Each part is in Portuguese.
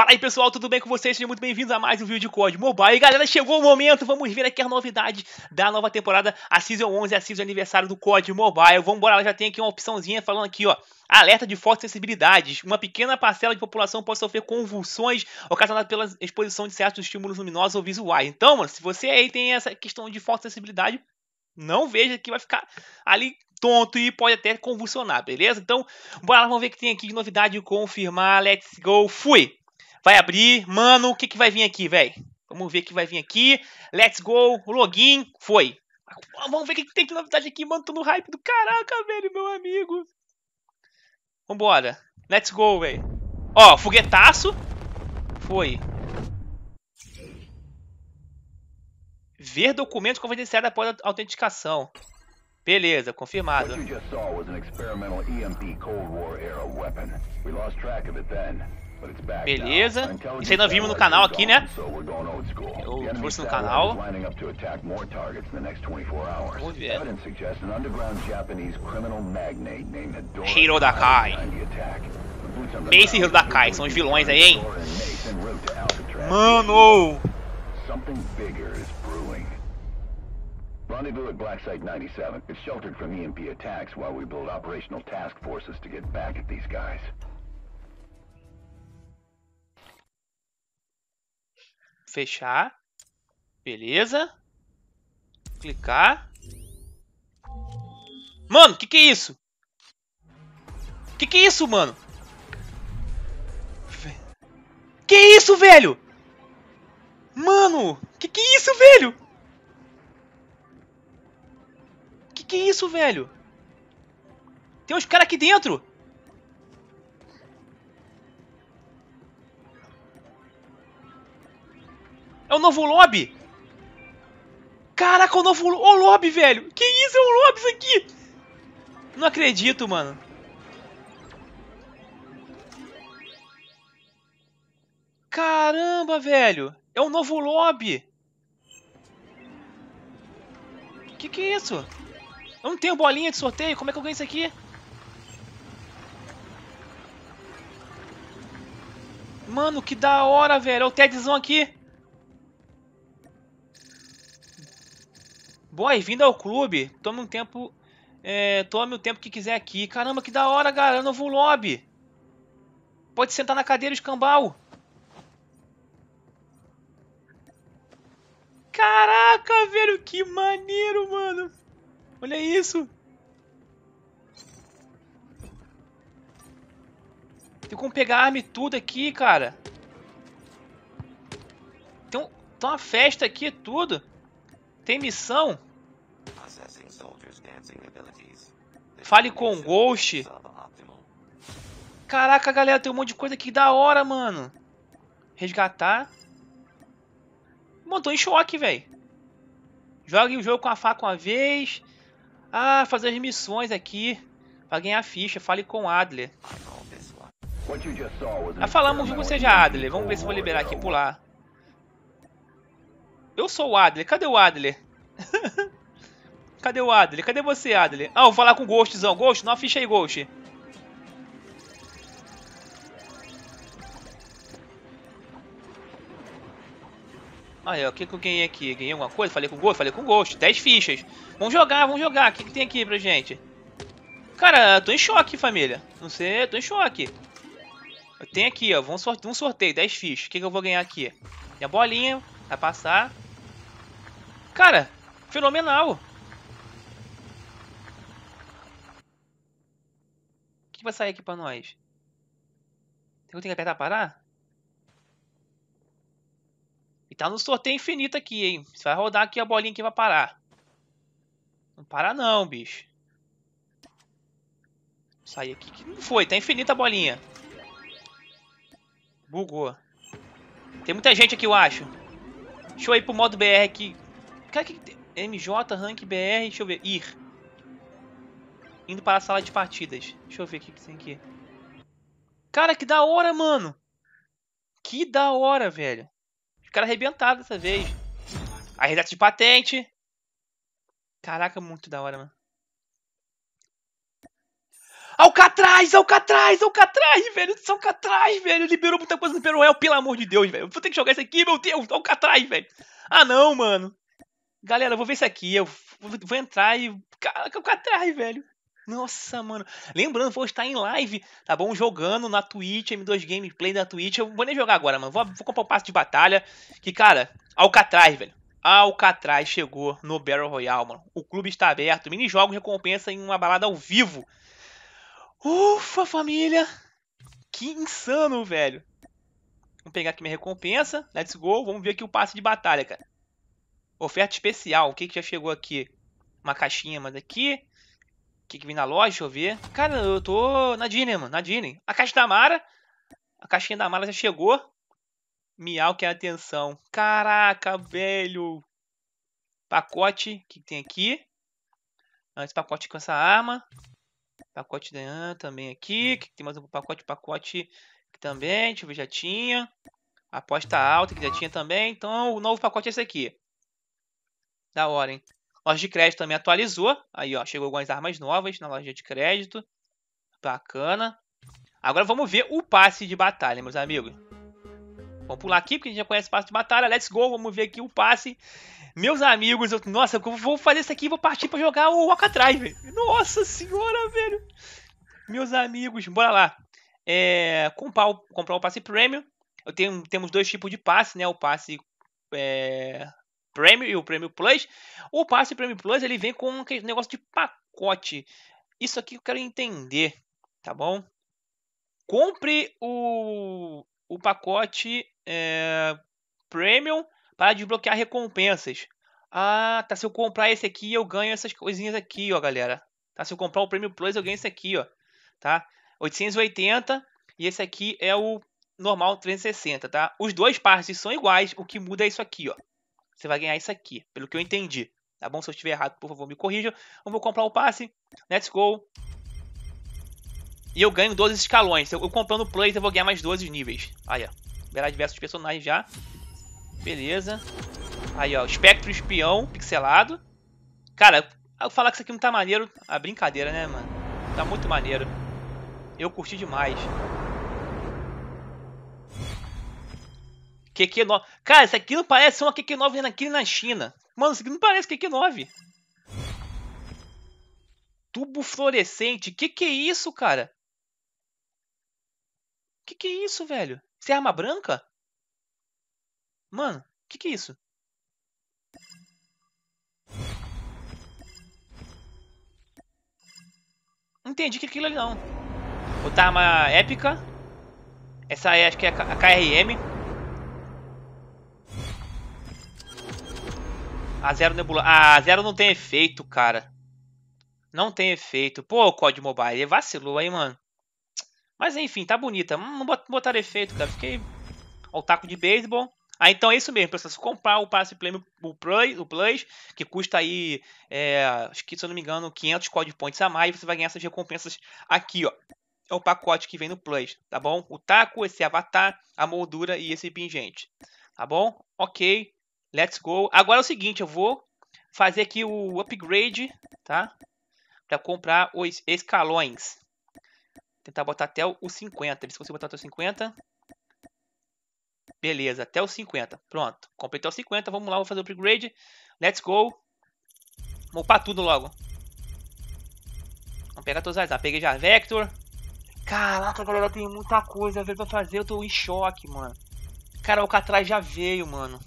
Fala aí pessoal, tudo bem com vocês? Sejam muito bem-vindos a mais um vídeo de COD Mobile. E galera, chegou o momento, vamos ver aqui a novidade da nova temporada, a Season 11, a Season Aniversário do COD Mobile. Vamos embora, já tem aqui uma opçãozinha falando aqui, ó, alerta de fortes sensibilidades. Uma pequena parcela de população pode sofrer convulsões ocasionadas pela exposição de certos estímulos luminosos ou visuais. Então, mano, se você aí tem essa questão de forte sensibilidade, não veja que vai ficar ali tonto e pode até convulsionar, beleza? Então, bora lá, vamos ver o que tem aqui de novidade confirmar. Let's go, fui! Vai abrir. Mano, o que, que vai vir aqui, velho? Vamos ver o que vai vir aqui. Let's go. Login. Foi. Vamos ver o que, que tem de novidade aqui, mano. Tô no hype do caraca, velho, meu amigo. Vambora. Let's go, velho. Ó, foguetaço. Foi. Ver documentos confidenciais após autenticação. Beleza, confirmado. What you just saw was an experimental EMP Cold War era weapon. We lost track of it then. Beleza. Então, Isso ainda vimos no então, canal aqui, né? Então, Eu trouxe no canal. Vamos ver. Hirodakai. Mace e Hirodakai são os vilões aí, hein? Mano! Rendezvous at Black Site 97. It's sheltered from EMP attacks while we build operational task forces to get back at these guys. fechar. Beleza. Clicar. Mano, que que é isso? Que que é isso, mano? Que é isso, velho? Mano, que que é isso, velho? Que que é isso, velho? Tem uns caras aqui dentro. É o novo lobby? Caraca, o novo o lobby, velho! Que isso? É o lobby isso aqui! Não acredito, mano. Caramba, velho! É o novo lobby! Que que é isso? Eu não tenho bolinha de sorteio? Como é que eu ganho isso aqui? Mano, que da hora, velho! É o Tedzão aqui! Boy, vindo ao clube, tome um tempo. É, tome o tempo que quiser aqui. Caramba, que da hora, cara. É novo lobby. Pode sentar na cadeira escambau. Caraca, velho, que maneiro, mano. Olha isso. Tem como pegar arma e tudo aqui, cara. Tem, um, tem uma festa aqui, tudo tem missão? Fale com o Ghost. Caraca, galera, tem um monte de coisa aqui da hora, mano. Resgatar. Mano, tô em choque, velho. Jogue o jogo com a faca uma vez. Ah, fazer as missões aqui. Pra ganhar ficha. Fale com Adler. Já ah, falamos com você já, é Adler. Vamos ver se eu vou liberar aqui e pular. Eu sou o Adler. Cadê o Adler? Cadê o Adler? Cadê você, Adler? Ah, vou falar com o Ghostzão. Ghost, não ficha aí, Ghost. Aí, ó, o que, que eu ganhei aqui? Ganhei alguma coisa? Falei com o Ghost? Falei com o Ghost. 10 fichas. Vamos jogar, vamos jogar. O que, que tem aqui pra gente? Cara, tô em choque, família. Não sei, tô em choque. Eu tenho aqui, ó. Vamos sorteio, um sorteio, 10 fichas. O que, que eu vou ganhar aqui? Minha bolinha. Vai passar. Cara, fenomenal. O que vai sair aqui pra nós? Eu tenho que apertar parar? E tá no sorteio infinito aqui, hein? Você vai rodar aqui a bolinha que vai parar. Não para não, bicho. Sai aqui que não foi. Tá infinita a bolinha. Bugou. Tem muita gente aqui, eu acho. Deixa eu ir pro modo BR aqui. Cara, que tem? MJ, rank BR, deixa eu ver. Ir. Indo para a sala de partidas. Deixa eu ver o que, que tem aqui. Cara, que da hora, mano. Que da hora, velho. Os caras arrebentaram dessa vez. A de patente. Caraca, muito da hora, mano. Alcatraz, Alcatraz, Alcatraz, velho. Alcatraz, velho. Liberou muita coisa no Peruel, é pelo amor de Deus, velho. Vou ter que jogar isso aqui, meu Deus. Alcatraz, velho. Ah, não, mano. Galera, eu vou ver isso aqui. Eu vou entrar e. Caraca, Alcatraz, velho. Nossa, mano. Lembrando, vou estar em live, tá bom? Jogando na Twitch, M2 Gameplay da Twitch. Eu vou nem jogar agora, mano. Vou, vou comprar o um passo de batalha. Que, cara, Alcatraz, velho. Alcatraz chegou no Battle Royale, mano. O clube está aberto. Minijogos recompensa em uma balada ao vivo. Ufa, família! Que insano, velho. Vamos pegar aqui minha recompensa. Let's go. Vamos ver aqui o passe de batalha, cara. Oferta especial. O que, que já chegou aqui? Uma caixinha mas aqui. O que, que vem na loja? Deixa eu ver. Cara, eu tô na Disney, mano. Na Disney. A caixa da Mara. A caixinha da Mara já chegou. Miau que é atenção. Caraca, velho. Pacote. O que, que tem aqui? Esse pacote com essa arma. Pacote da também aqui. Hum. Que tem mais um pacote, pacote que também. Deixa eu ver, já tinha. Aposta alta que já tinha também. Então o novo pacote é esse aqui. Da hora, hein? Loja de crédito também atualizou. Aí, ó, chegou algumas armas novas na loja de crédito. Bacana. Agora vamos ver o passe de batalha, meus amigos. Vamos pular aqui, porque a gente já conhece o passe de batalha. Let's go, vamos ver aqui o passe. Meus amigos, eu, nossa, eu vou fazer isso aqui vou partir para jogar o Alcatraz, velho. Nossa senhora, velho. Meus amigos, bora lá. É, comprar, o, comprar o passe premium. Eu tenho, temos dois tipos de passe, né? O passe é, premium e o premium plus. O passe premium plus, ele vem com um negócio de pacote. Isso aqui eu quero entender, tá bom? Compre o, o pacote é, Premium para desbloquear recompensas. Ah, tá. Se eu comprar esse aqui, eu ganho essas coisinhas aqui, ó, galera. Tá? Se eu comprar o Premium Plus, eu ganho esse aqui, ó. Tá? 880 e esse aqui é o normal 360, tá? Os dois partes são iguais, o que muda é isso aqui, ó. Você vai ganhar isso aqui, pelo que eu entendi. Tá bom? Se eu estiver errado, por favor, me corrija. Vou comprar o passe. Let's go. E eu ganho 12 escalões. Eu comprando o Plus, eu vou ganhar mais 12 níveis. Aí liberar diversos personagens já. Beleza. Aí, ó, espectro espião pixelado. Cara, eu falar que isso aqui não tá maneiro, a brincadeira, né, mano? Tá muito maneiro. Eu curti demais. QQ9. Cara, isso aqui não parece uma QQ9 aqui na China. Mano, isso aqui não parece QQ9. Tubo fluorescente. Que que é isso, cara? Que que é isso, velho? Você é arma branca? Mano, que que é isso? Não Entendi que aquilo ali não. Outra arma épica. Essa aí acho que é a KRM. A zero nebula. Ah, a zero não tem efeito, cara. Não tem efeito. Pô, o COD Mobile, vacilou aí, mano. Mas enfim, tá bonita. Hum, não botar efeito, cara. Fiquei o taco de beisebol. Ah, então é isso mesmo, pessoal. Se comprar o passe Premium, o Plus, o Plus que custa aí, é, acho que, se eu não me engano, 500 code points a mais, você vai ganhar essas recompensas aqui, ó. É o pacote que vem no Plus, tá bom? O taco, esse avatar, a moldura e esse pingente, tá bom? Ok, let's go. Agora é o seguinte, eu vou fazer aqui o upgrade, tá? Para comprar os escalões, tentar botar até o 50. Ver se consigo botar até o 50. Beleza, até o 50. Pronto, completei o 50. Vamos lá, vou fazer o upgrade. Let's go. Vamos upar tudo logo. Vamos pegar todas as armas. Peguei já Vector. Caraca, galera, tem muita coisa a ver pra fazer. Eu tô em choque, mano. Cara, o Alcatraz já veio, mano.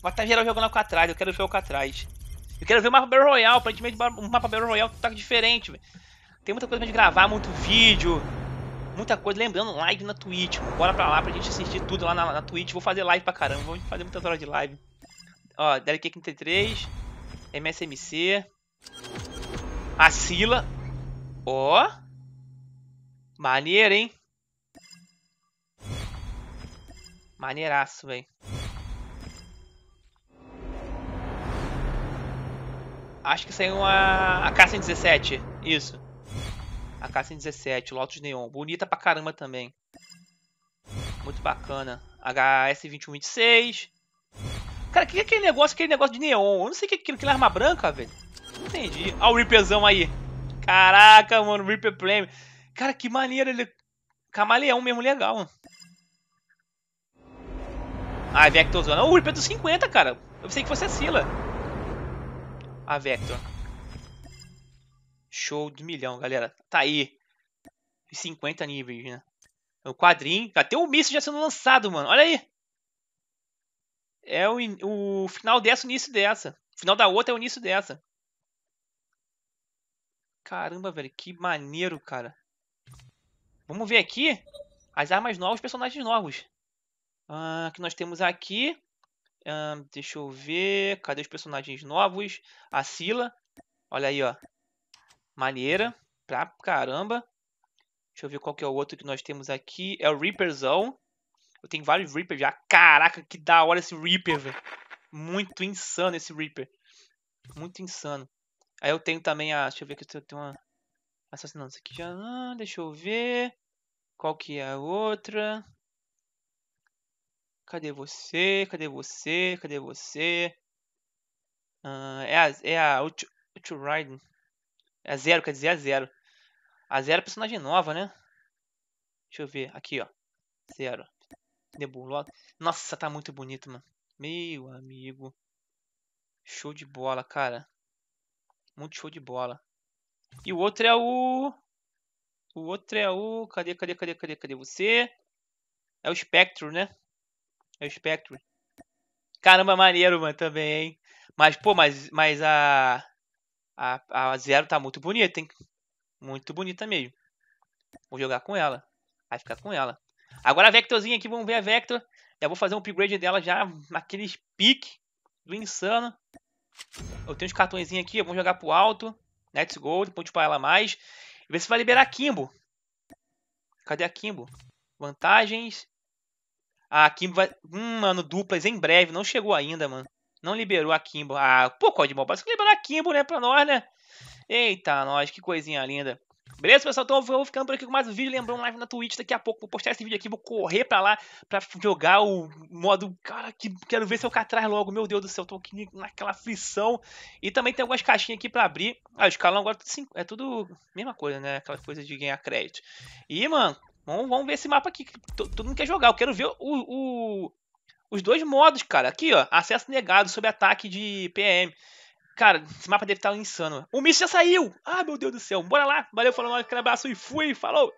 Vai estar tá geral jogando o Alcatraz. Eu quero ver o Alcatraz. Eu quero ver o mapa Battle Royale. Aparentemente, um mapa Battle Royale tá diferente, velho. Tem muita coisa pra gente gravar, muito vídeo, muita coisa. Lembrando, live na Twitch. Bora pra lá pra gente assistir tudo lá na, na Twitch. Vou fazer live pra caramba, vamos fazer muitas horas de live. Ó, Derek 53 MSMC, a Sila. Ó, maneiro, hein? Maneiraço, velho. Acho que saiu uma... a K-117. Isso. A K117, Lotus Neon. Bonita pra caramba também. Muito bacana. HS2126. Cara, o que é aquele negócio, aquele negócio de neon? Eu não sei o que é aquilo, aquela arma branca, velho. Não entendi. Olha o Reaperzão aí. Caraca, mano, Reaper Prime. Cara, que maneiro ele... Camaleão mesmo, legal, Ah, é Vectorzão, o Reaper dos 50, cara. Eu pensei que fosse a Sila. A Vector. Show de milhão, galera. Tá aí. 50 níveis, né? O quadrinho. Até o míssil já sendo lançado, mano. Olha aí. É o, o final dessa, o início dessa. O final da outra é o início dessa. Caramba, velho. Que maneiro, cara. Vamos ver aqui as armas novas, personagens novos. Ah, que nós temos aqui. Ah, deixa eu ver. Cadê os personagens novos? A Sila. Olha aí, ó. Maneira. Pra caramba. Deixa eu ver qual que é o outro que nós temos aqui. É o Reaperzão. Eu tenho vários Reapers já. Caraca, que da hora esse Reaper, velho. Muito insano esse Reaper. Muito insano. Aí eu tenho também a... Deixa eu ver aqui. Eu tenho uma... Assassinando isso aqui já. Ah, deixa eu ver. Qual que é a outra? Cadê você? Cadê você? Cadê você? Ah, é a, é a riding a é zero, quer dizer, a é zero. A zero é personagem nova, né? Deixa eu ver. Aqui, ó. Zero. Debulog. Nossa, tá muito bonito, mano. Meu amigo. Show de bola, cara. Muito show de bola. E o outro é o... O outro é o... Cadê, cadê, cadê, cadê, cadê você? É o Spectrum, né? É o Spectrum. Caramba, maneiro, mano, também, hein? Mas, pô, mas, mas a... A, a Zero tá muito bonita, hein? Muito bonita mesmo. Vou jogar com ela. Vai ficar com ela. Agora a Vectorzinha aqui, vamos ver a Vector. Já vou fazer um upgrade dela já naqueles piques do insano. Eu tenho os cartões aqui, vamos jogar pro alto. Let's go, ponte pra ela mais. E ver se vai liberar a Kimbo. Cadê a Kimbo? Vantagens. Ah, a Kimbo vai... Hum, mano, duplas em breve. Não chegou ainda, mano. Não liberou a Kimbo. Ah, pô, código mobile. Só liberou a Kimbo, né? Pra nós, né? Eita, nós, que coisinha linda. Beleza, pessoal? Então eu vou ficando por aqui com mais um vídeo. Lembrando, live na Twitch daqui a pouco. Vou postar esse vídeo aqui, vou correr pra lá pra jogar o modo. Cara, que quero ver se eu atrás logo. Meu Deus do céu, tô aqui naquela aflição. E também tem algumas caixinhas aqui pra abrir. Ah, escala agora é tudo é mesma coisa, né? Aquela coisa de ganhar crédito. E, mano, vamos, vamos ver esse mapa aqui. Todo mundo quer jogar. Eu quero ver o, o os dois modos, cara. Aqui, ó. Acesso negado sob ataque de PM. Cara, esse mapa deve estar tá insano. O míssil já saiu! Ah, meu Deus do céu. Bora lá. Valeu, falou, um abraço e fui. Falou!